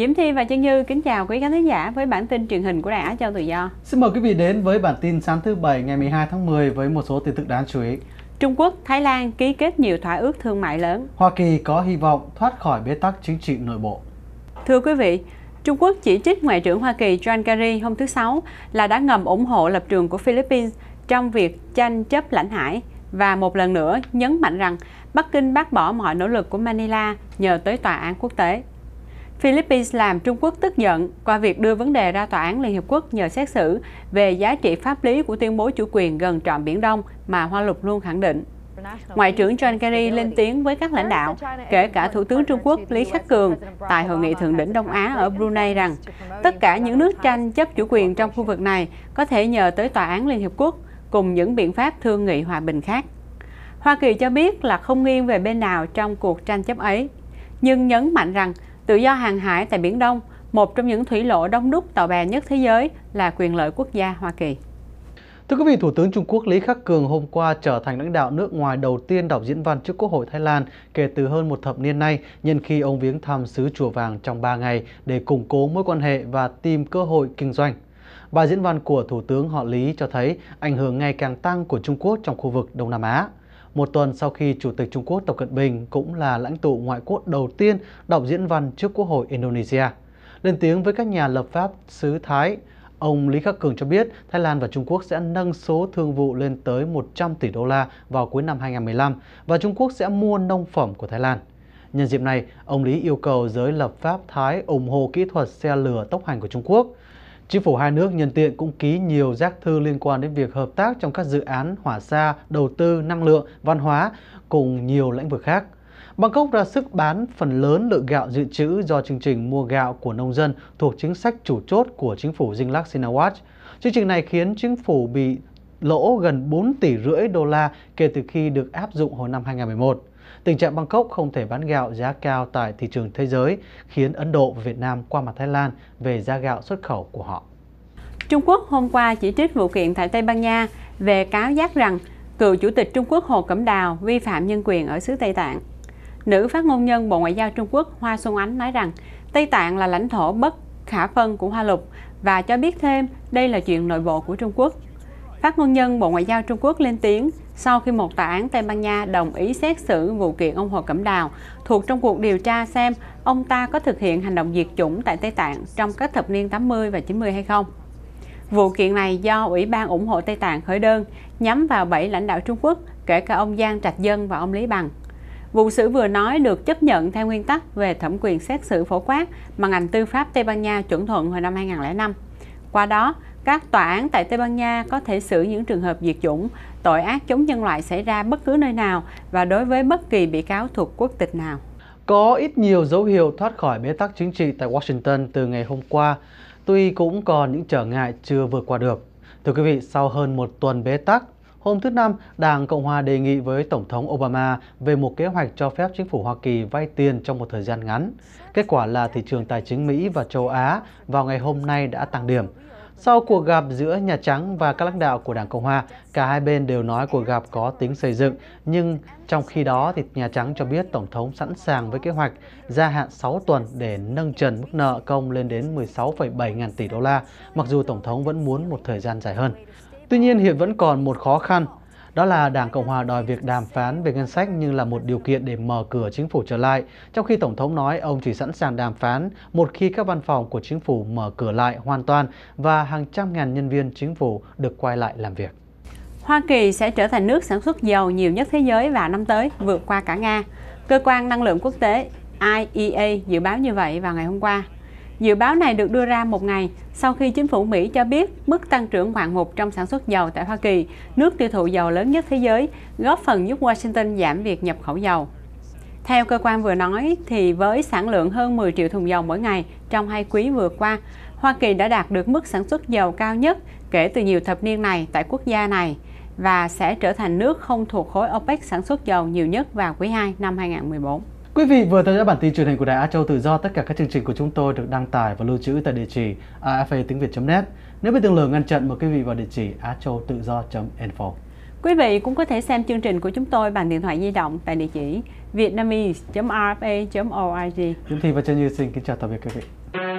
Diễm Thi và Chân Như kính chào quý khán giả với bản tin truyền hình của Đài Á Châu Tự Do. Xin mời quý vị đến với bản tin sáng thứ Bảy ngày 12 tháng 10 với một số tin tức đáng chú ý. Trung Quốc, Thái Lan ký kết nhiều thỏa ước thương mại lớn. Hoa Kỳ có hy vọng thoát khỏi bế tắc chính trị nội bộ. Thưa quý vị, Trung Quốc chỉ trích Ngoại trưởng Hoa Kỳ John Kerry hôm thứ Sáu là đã ngầm ủng hộ lập trường của Philippines trong việc tranh chấp lãnh hải và một lần nữa nhấn mạnh rằng Bắc Kinh bác bỏ mọi nỗ lực của Manila nhờ tới tòa án quốc tế. Philippines làm Trung Quốc tức giận qua việc đưa vấn đề ra tòa án Liên Hiệp Quốc nhờ xét xử về giá trị pháp lý của tuyên bố chủ quyền gần trọn Biển Đông mà Hoa Lục luôn khẳng định. Ngoại trưởng John Kerry lên tiếng với các lãnh đạo, kể cả Thủ tướng Trung Quốc Lý Khắc Cường tại Hội nghị Thượng đỉnh Đông Á ở Brunei rằng tất cả những nước tranh chấp chủ quyền trong khu vực này có thể nhờ tới Tòa án Liên Hiệp Quốc cùng những biện pháp thương nghị hòa bình khác. Hoa Kỳ cho biết là không nghiêng về bên nào trong cuộc tranh chấp ấy, nhưng nhấn mạnh rằng Tự do hàng hải tại Biển Đông, một trong những thủy lộ đông đúc tàu bè nhất thế giới là quyền lợi quốc gia Hoa Kỳ. Thưa quý vị, Thủ tướng Trung Quốc Lý Khắc Cường hôm qua trở thành lãnh đạo nước ngoài đầu tiên đọc diễn văn trước Quốc hội Thái Lan kể từ hơn một thập niên nay, nhân khi ông viếng thăm xứ Chùa Vàng trong 3 ngày để củng cố mối quan hệ và tìm cơ hội kinh doanh. Bài diễn văn của Thủ tướng họ Lý cho thấy ảnh hưởng ngày càng tăng của Trung Quốc trong khu vực Đông Nam Á một tuần sau khi Chủ tịch Trung Quốc Tập Cận Bình cũng là lãnh tụ ngoại quốc đầu tiên đọc diễn văn trước Quốc hội Indonesia. Lên tiếng với các nhà lập pháp xứ Thái, ông Lý Khắc Cường cho biết Thái Lan và Trung Quốc sẽ nâng số thương vụ lên tới 100 tỷ đô la vào cuối năm 2015 và Trung Quốc sẽ mua nông phẩm của Thái Lan. Nhân dịp này, ông Lý yêu cầu giới lập pháp Thái ủng hộ kỹ thuật xe lửa tốc hành của Trung Quốc. Chính phủ hai nước nhân tiện cũng ký nhiều giác thư liên quan đến việc hợp tác trong các dự án hỏa xa, đầu tư, năng lượng, văn hóa cùng nhiều lĩnh vực khác. Bangkok ra sức bán phần lớn lượng gạo dự trữ do chương trình mua gạo của nông dân thuộc chính sách chủ chốt của chính phủ Dinglack Sinawat. Chương trình này khiến chính phủ bị lỗ gần 4 tỷ rưỡi đô la kể từ khi được áp dụng hồi năm 2011. Tình trạng Bangkok không thể bán gạo giá cao tại thị trường thế giới khiến Ấn Độ và Việt Nam qua mặt Thái Lan về giá gạo xuất khẩu của họ. Trung Quốc hôm qua chỉ trích vụ kiện tại Tây Ban Nha về cáo giác rằng cựu Chủ tịch Trung Quốc Hồ Cẩm Đào vi phạm nhân quyền ở xứ Tây Tạng. Nữ phát ngôn nhân Bộ Ngoại giao Trung Quốc Hoa Xuân Ánh nói rằng Tây Tạng là lãnh thổ bất khả phân của Hoa Lục và cho biết thêm đây là chuyện nội bộ của Trung Quốc. Phát ngôn nhân Bộ Ngoại giao Trung Quốc lên tiếng sau khi một tòa án Tây Ban Nha đồng ý xét xử vụ kiện ông Hồ Cẩm Đào thuộc trong cuộc điều tra xem ông ta có thực hiện hành động diệt chủng tại Tây Tạng trong các thập niên 80 và 90 hay không. Vụ kiện này do Ủy ban ủng hộ Tây Tạng khởi đơn nhắm vào 7 lãnh đạo Trung Quốc, kể cả ông Giang Trạch Dân và ông Lý Bằng. Vụ xử vừa nói được chấp nhận theo nguyên tắc về thẩm quyền xét xử phổ quát mà ngành tư pháp Tây Ban Nha chuẩn thuận hồi năm 2005. Qua đó, các tòa án tại Tây Ban Nha có thể xử những trường hợp diệt chủng, tội ác chống nhân loại xảy ra bất cứ nơi nào và đối với bất kỳ bị cáo thuộc quốc tịch nào. Có ít nhiều dấu hiệu thoát khỏi bế tắc chính trị tại Washington từ ngày hôm qua, tuy cũng còn những trở ngại chưa vượt qua được. Thưa quý vị, sau hơn một tuần bế tắc, hôm thứ Năm, Đảng Cộng Hòa đề nghị với Tổng thống Obama về một kế hoạch cho phép chính phủ Hoa Kỳ vay tiền trong một thời gian ngắn. Kết quả là thị trường tài chính Mỹ và châu Á vào ngày hôm nay đã tăng điểm. Sau cuộc gặp giữa Nhà Trắng và các lãnh đạo của Đảng Cộng Hòa, cả hai bên đều nói cuộc gặp có tính xây dựng, nhưng trong khi đó thì Nhà Trắng cho biết Tổng thống sẵn sàng với kế hoạch gia hạn 6 tuần để nâng trần mức nợ công lên đến 16,7 ngàn tỷ đô la, mặc dù Tổng thống vẫn muốn một thời gian dài hơn. Tuy nhiên hiện vẫn còn một khó khăn đó là Đảng Cộng hòa đòi việc đàm phán về ngân sách như là một điều kiện để mở cửa chính phủ trở lại, trong khi Tổng thống nói ông chỉ sẵn sàng đàm phán một khi các văn phòng của chính phủ mở cửa lại hoàn toàn và hàng trăm ngàn nhân viên chính phủ được quay lại làm việc. Hoa Kỳ sẽ trở thành nước sản xuất dầu nhiều nhất thế giới vào năm tới, vượt qua cả Nga. Cơ quan Năng lượng Quốc tế IEA dự báo như vậy vào ngày hôm qua. Dự báo này được đưa ra một ngày sau khi chính phủ Mỹ cho biết mức tăng trưởng ngoạn mục trong sản xuất dầu tại Hoa Kỳ, nước tiêu thụ dầu lớn nhất thế giới, góp phần giúp Washington giảm việc nhập khẩu dầu. Theo cơ quan vừa nói, thì với sản lượng hơn 10 triệu thùng dầu mỗi ngày trong hai quý vừa qua, Hoa Kỳ đã đạt được mức sản xuất dầu cao nhất kể từ nhiều thập niên này tại quốc gia này và sẽ trở thành nước không thuộc khối OPEC sản xuất dầu nhiều nhất vào quý 2 năm 2014. Quý vị vừa theo dõi bản tin truyền hình của Đài Á Châu Tự Do. Tất cả các chương trình của chúng tôi được đăng tải và lưu trữ tại địa chỉ afa tiếng net Nếu bị tương lừa ngăn chặn, mời quý vị vào địa chỉ á châu tự info Quý vị cũng có thể xem chương trình của chúng tôi bằng điện thoại di động tại địa chỉ vietnamese.rfa.org. Chúng thì và Trân Như xin kính chào tạm biệt quý vị.